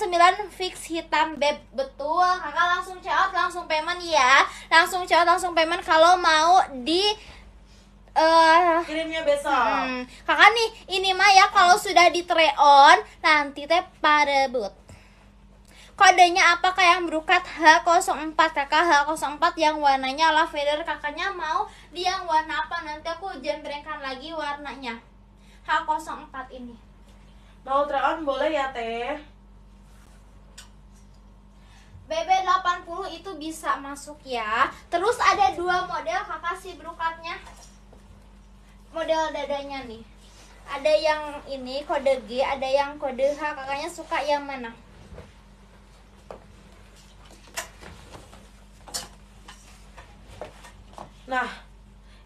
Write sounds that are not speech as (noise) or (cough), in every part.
sembilan fix hitam beb betul kakak langsung cewek langsung payment ya langsung cewek langsung payment kalau mau di uh, kirimnya besok. Hmm, kakak nih, ini mah ya kalau sudah di try on nanti teh parebut. Kodenya apa kak yang berukat H04 kakak H04 yang warnanya lavender kakaknya mau di yang warna apa nanti aku jembrengkan lagi warnanya H04 ini mau try on boleh ya teh BB80 itu bisa masuk ya terus ada dua model kakak si brukatnya model dadanya nih ada yang ini kode G ada yang kode H kakaknya suka yang mana nah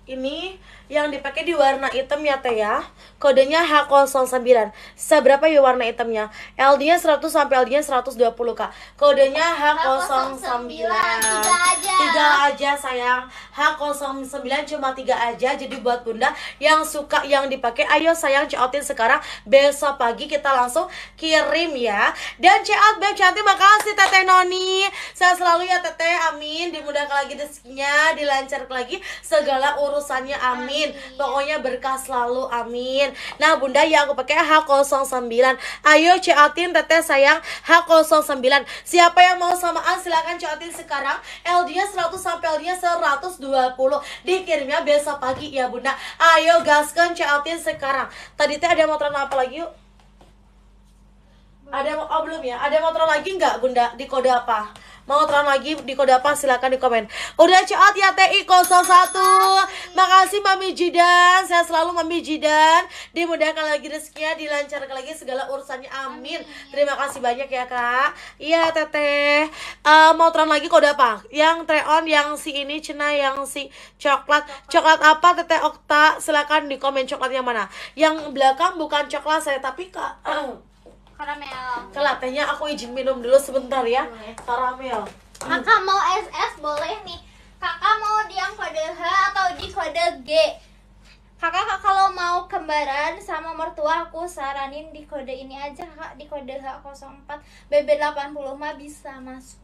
ini yang dipakai di warna hitam ya teh ya kodenya H09 seberapa ya warna hitamnya LD nya 100 sampai LD nya 120 kak kodenya H09 tiga aja tiga aja sayang H09 cuma tiga aja jadi buat bunda yang suka yang dipakai ayo sayang cotin sekarang besok pagi kita langsung kirim ya dan cot beb cantik makasih teteh Noni saya selalu ya teteh amin dimudahkan lagi rezekinya dilancarkan lagi segala urusannya amin, amin. pokoknya berkah selalu amin nah bunda ya aku pakai H09 ayo Cik teteh sayang H09 siapa yang mau samaan silahkan Cik sekarang LD-nya 100 sampai LD-nya 120 dikirimnya besok pagi ya bunda ayo gaskan Cik sekarang tadi teh ada motoran apa lagi yuk ada oh belum ya? Ada mau lagi nggak Bunda di kode apa? Mau taruh lagi di kode apa? Silahkan di komen. Udah cut ya TI 01. Makasih Mami Jidan. Saya selalu Mami Jidan. Dimudahkan lagi rezekinya, dilancarkan lagi segala urusannya. Amin. Amin. Terima kasih banyak ya Kak. Iya Teteh. Uh, mau taruh lagi kode apa? Yang treon, yang si ini Cina, yang si coklat. Coklat apa Teteh Okta? Silahkan di komen coklat yang mana. Yang belakang bukan coklat saya tapi Kak. Uh, (clears throat) karamel kelatenya aku izin minum dulu sebentar ya karamel kakak mau SS boleh nih kakak mau di yang kode H atau di kode G kakak kalau mau kembaran sama mertua aku saranin di kode ini aja kak di kode H04 BB80 mah bisa masuk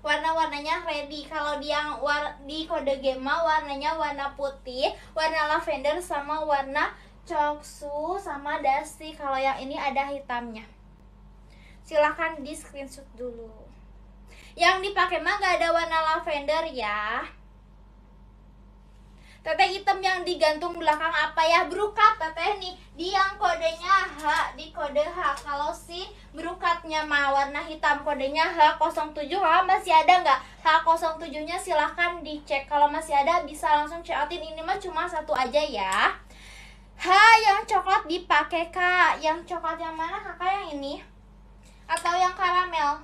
warna-warnanya ready kalau di yang war di kode G mah warnanya warna putih warna lavender sama warna Choksu sama Dasi. Kalau yang ini ada hitamnya. Silahkan di screenshot dulu. Yang dipakai mah gak ada warna lavender ya. Teteh hitam yang digantung belakang apa ya? Brukat teteh nih. Di yang kodenya H, di kode H. Kalau si brukatnya mah warna hitam kodenya H07. Kalau masih ada nggak? H07-nya silahkan dicek. Kalau masih ada bisa langsung check outin. Ini mah cuma satu aja ya ha yang coklat dipakai kak yang coklat yang mana kakak yang ini atau yang karamel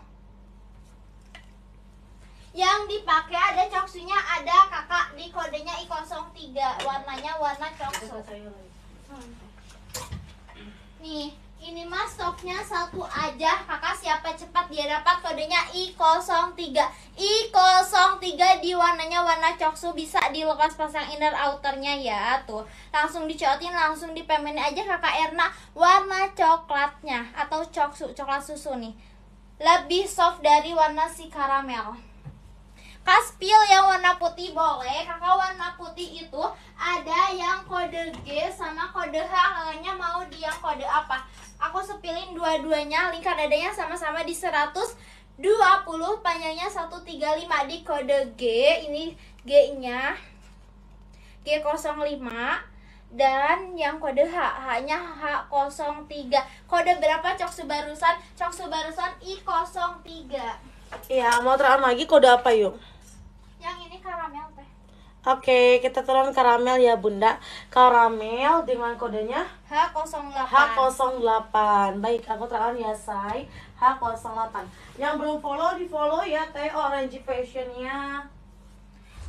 yang dipakai ada coksunya ada kakak di kodenya i03 warnanya warna coksu nih ini mas stoknya satu aja Kakak siapa cepat dia dapat kodenya I03 I03 di warnanya warna coksu Bisa dilepas pasang inner outernya ya tuh Langsung dicotin langsung dipemenin aja kakak Erna Warna coklatnya atau coksu Coklat susu nih Lebih soft dari warna si karamel Kaspil yang warna putih boleh Kakak warna putih itu ada yang kode G sama kode H Kakaknya mau di yang kode apa Aku sepilin dua-duanya, lingkar dadanya sama-sama di 120, panjangnya 135 di kode G. Ini G-nya G05 dan yang kode H hanya H03 kode berapa cok sebarusan cok sebarusan I03 ya mau terang lagi kode apa yuk Oke, kita turun karamel ya bunda Karamel dengan kodenya H08 H08 Baik, aku terangkan ya say H08 Yang belum follow, di follow ya Teh Orange Fashionnya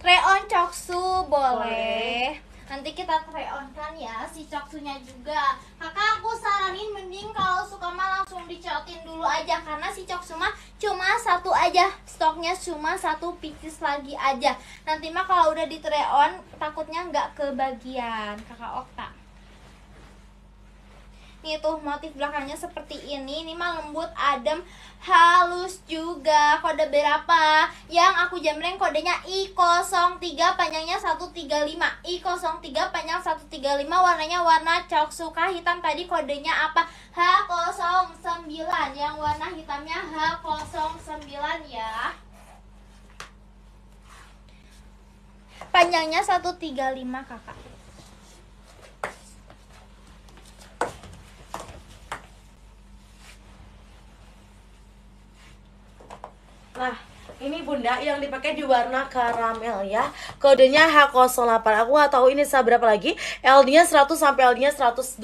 Reon Coksu boleh, boleh nanti kita try on kan ya si coksunya juga kakak aku saranin mending kalau suka mah langsung dicotin dulu aja karena si coksu mah cuma satu aja stoknya cuma satu pieces lagi aja nanti mah kalau udah di on takutnya nggak kebagian kakak Okta seperti itu motif belakangnya seperti ini ini mah lembut adem halus juga kode berapa yang aku jamreng kodenya I03 panjangnya 135 I03 panjang 135 warnanya warna cok suka hitam tadi kodenya apa H09 yang warna hitamnya H09 ya panjangnya 135 kakak Bye. Ah. Ini bunda yang dipakai di warna karamel ya. Kodenya H08. Aku nggak tahu ini seberapa lagi. l nya 100 sampai l nya 120.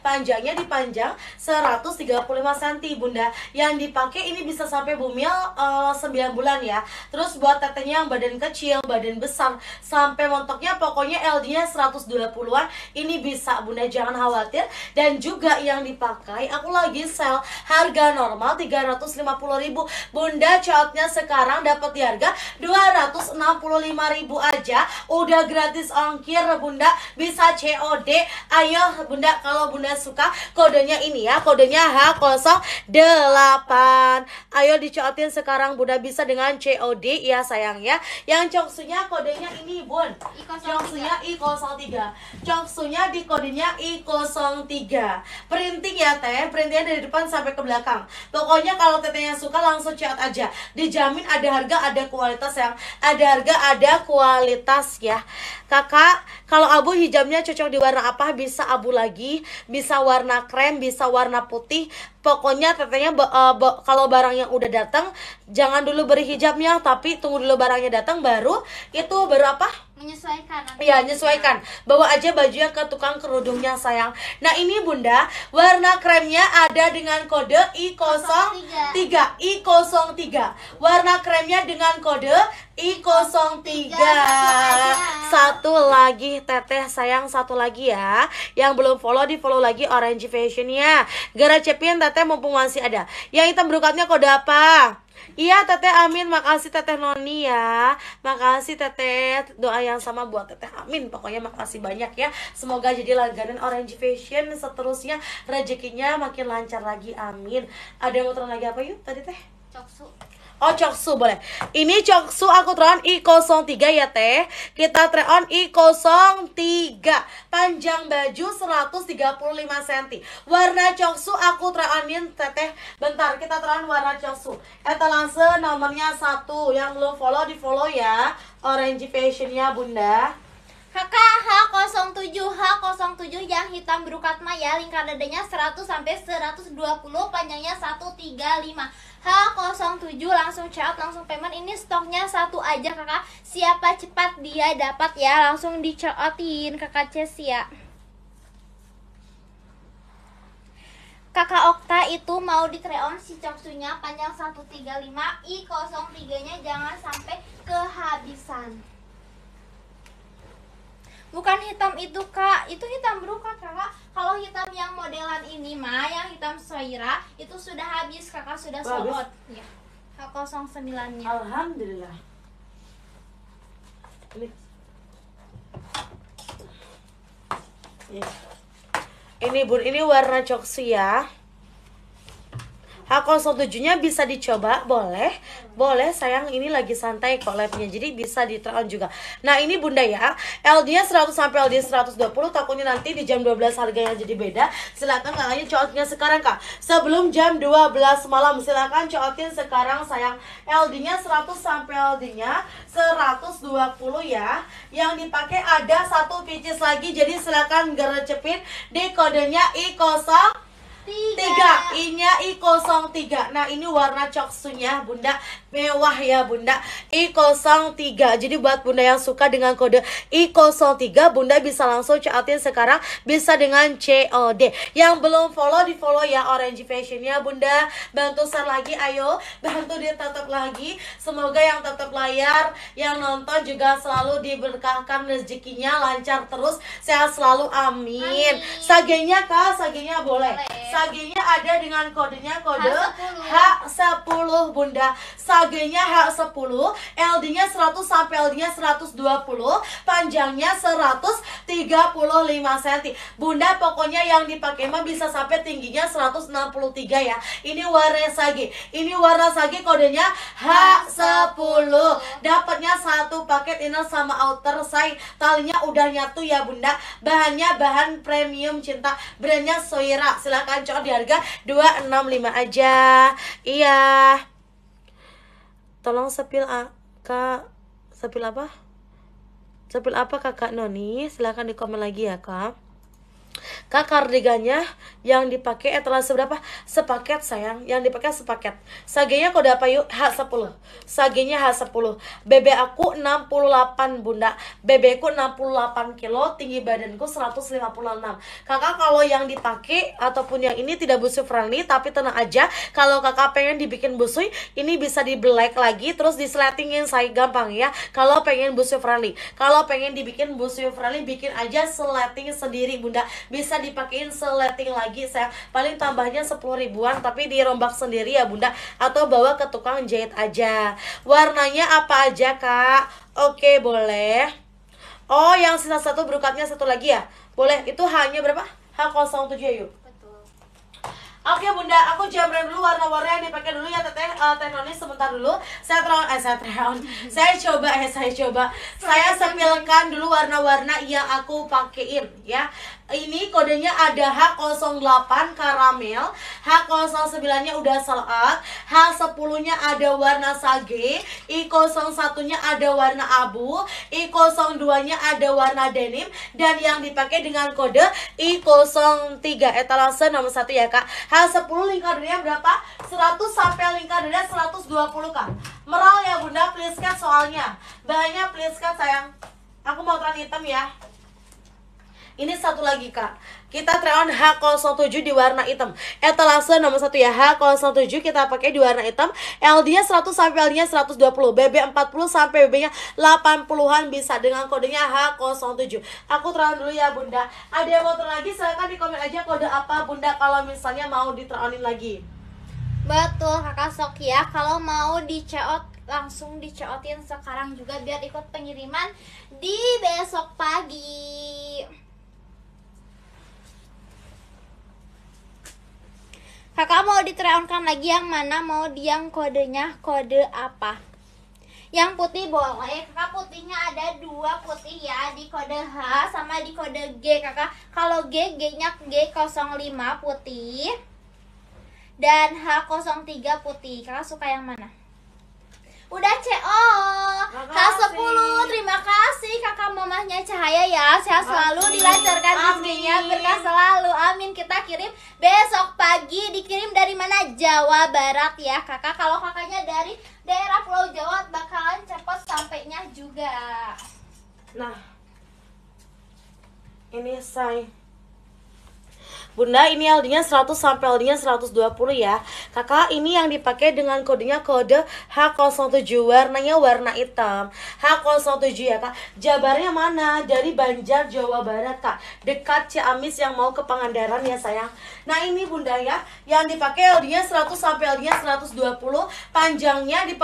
Panjangnya dipanjang 135 cm bunda. Yang dipakai ini bisa sampai bumil uh, 9 bulan ya. Terus buat tetenya yang badan kecil, badan besar sampai montoknya pokoknya l nya 120-an ini bisa bunda jangan khawatir. Dan juga yang dipakai aku lagi sel harga normal 350.000. Bunda cowoknya sekarang dapat di harga 265.000 aja udah gratis ongkir Bunda bisa COD ayo Bunda kalau Bunda suka kodenya ini ya kodenya H08 ayo dicotin sekarang Bunda bisa dengan COD ya sayang ya yang coksunya kodenya ini Bun coksunya I03 coksunya di kodenya I03 printing ya Teh printingnya dari depan sampai ke belakang pokoknya kalau tetenya suka langsung chat aja di jam dijamin ada harga ada kualitas yang ada harga ada kualitas ya kakak kalau abu hijabnya cocok di warna apa bisa abu lagi bisa warna krem bisa warna putih pokoknya tetenya uh, kalau yang udah datang jangan dulu beri hijabnya tapi tunggu dulu barangnya datang baru itu berapa menyesuaikan iya menyesuaikan bawa aja bajunya ke tukang kerudungnya sayang nah ini bunda warna kremnya ada dengan kode i03 i03 warna kremnya dengan kode i03 ya. satu lagi teteh sayang satu lagi ya yang belum follow di follow lagi orange fashion ya gara cepian teteh teteh mumpung masih ada. Yang hitam brokatnya kode apa? Iya teteh amin makasih teteh Noni ya Makasih teteh doa yang sama buat teteh amin Pokoknya makasih banyak ya Semoga jadi langganan Orange Fashion seterusnya Rezekinya makin lancar lagi amin Ada yang mau lagi apa yuk tadi teh? Coksu Oh Coksu boleh Ini Coksu aku try on I03 ya teh Kita try on I03 Panjang baju 135 cm Warna Coksu aku try teteh Bentar kita try warna Coksu Etalase nomornya satu Yang lo follow di follow ya Orange fashionnya bunda Kakak H07H07 yang hitam berukat maya lingkar dadanya 100 sampai 120 panjangnya 135 H07 langsung chat langsung payment ini stoknya satu aja kakak siapa cepat dia dapat ya langsung dicootin kakak Ces ya kakak Okta itu mau di treon si coksunya panjang 135 I03 nya jangan sampai kehabisan bukan hitam itu kak itu hitam berukat kakak kalau hitam yang modelan ini mah yang hitam soira itu sudah habis kakak sudah sold out ya K09 nya Alhamdulillah Ini, iya. ini bun ini warna coksi ya H07 nya bisa dicoba boleh boleh sayang ini lagi santai kok live jadi bisa di on juga nah ini bunda ya LD nya 100 sampai LD 120 takutnya nanti di jam 12 harganya jadi beda silahkan kakaknya cootnya sekarang kak sebelum jam 12 malam silahkan cootin sekarang sayang LD nya 100 sampai LD nya 120 ya yang dipakai ada satu pieces lagi jadi silahkan cepit di kodenya i kosong tiga i I03 Nah ini warna coksunya bunda Mewah ya bunda I03 Jadi buat bunda yang suka dengan kode I03 Bunda bisa langsung catin sekarang Bisa dengan COD Yang belum follow di follow ya Orange fashion Fashionnya bunda Bantu share lagi ayo Bantu dia tetap lagi Semoga yang tetap layar Yang nonton juga selalu diberkahkan rezekinya Lancar terus Sehat selalu amin, amin. Sagenya kak Sagenya boleh, boleh laginya ada dengan kodenya kode H10, H10 Bunda sagenya H10, LD-nya 100 sampai LD-nya 120, panjangnya 135 cm. Bunda pokoknya yang dipakai mah bisa sampai tingginya 163 ya. Ini warna sagi, Ini warna sagi kodenya H10. Dapatnya satu paket inner sama outer side. Talinya udah nyatu ya Bunda. Bahannya bahan premium cinta. Brandnya Soira. Silahkan coba di harga 265 aja. Iya tolong sepil kak sepil apa sepil apa kakak Noni silahkan di komen lagi ya kak Kak kardigannya yang dipakai etalase eh, seberapa Sepaket sayang, yang dipakai sepaket. Sagenya kode apa yuk? H10. Sagenya H10. BB aku 68 Bunda. BB ku 68 kilo, tinggi badanku 156. Kakak kalau yang dipakai ataupun yang ini tidak busuk friendly tapi tenang aja kalau kakak pengen dibikin busui ini bisa di black lagi terus disletingin saya gampang ya kalau pengen busuk friendly kalau pengen dibikin busuk friendly bikin aja seleting sendiri bunda bisa bisa dipakein seleting lagi saya paling tambahnya 10 ribuan tapi dirombak sendiri ya bunda atau bawa ke tukang jahit aja warnanya apa aja kak oke boleh oh yang sisa satu berukatnya satu lagi ya boleh itu hanya berapa H07 ya yuk Oke bunda, aku jambret dulu warna-warna yang dipakai dulu ya teteh uh, eh, tenonis sebentar dulu. Saya terlalu eh saya terang, (laughs) saya coba eh saya coba, saya sepilkan dulu warna-warna yang aku pakein ya. Ini kodenya ada H08 karamel H09-nya udah sold H10-nya ada warna sage, I01-nya ada warna abu, I02-nya ada warna denim, dan yang dipakai dengan kode I03 etalase nomor 1 ya kak. H10 lingkar dunia berapa? 100 sampai lingkarannya 120 kak. Meral ya bunda, please kan soalnya. Bahannya please kan sayang. Aku mau terang hitam ya. Ini satu lagi kak Kita try on h 07 di warna hitam Etalase nomor satu ya h 07 kita pakai di warna hitam LD nya 100 sampai LD nya 120 BB 40 sampai BB nya 80an bisa dengan kodenya h 07 Aku try on dulu ya bunda Ada yang mau try lagi silahkan di komen aja kode apa bunda Kalau misalnya mau di try onin lagi Betul kakak Sokia Kalau mau di COT langsung diceotin sekarang juga biar ikut pengiriman di besok pagi. Kakak mau ditreonkan lagi yang mana? Mau di yang kodenya kode apa? Yang putih boleh. Kakak putihnya ada dua putih ya di kode H sama di kode G kakak. Kalau G G-nya G05 putih dan H03 putih. Kakak suka yang mana? udah CO kelas 10 terima kasih kakak mamahnya Cahaya ya sehat selalu amin. dilancarkan rezekinya berkah selalu amin kita kirim besok pagi dikirim dari mana Jawa Barat ya kakak kalau kakaknya dari daerah Pulau Jawa bakalan cepet sampainya juga nah ini saya Bunda ini ld 100 sampai ld 120 ya Kakak ini yang dipakai dengan kodenya kode H07 Warnanya warna hitam H07 ya kak Jabarnya mana? Dari Banjar Jawa Barat kak Dekat Ciamis yang mau ke Pangandaran ya sayang Nah ini bunda ya Yang dipakai ld 100 sampai ld 120 Panjangnya di.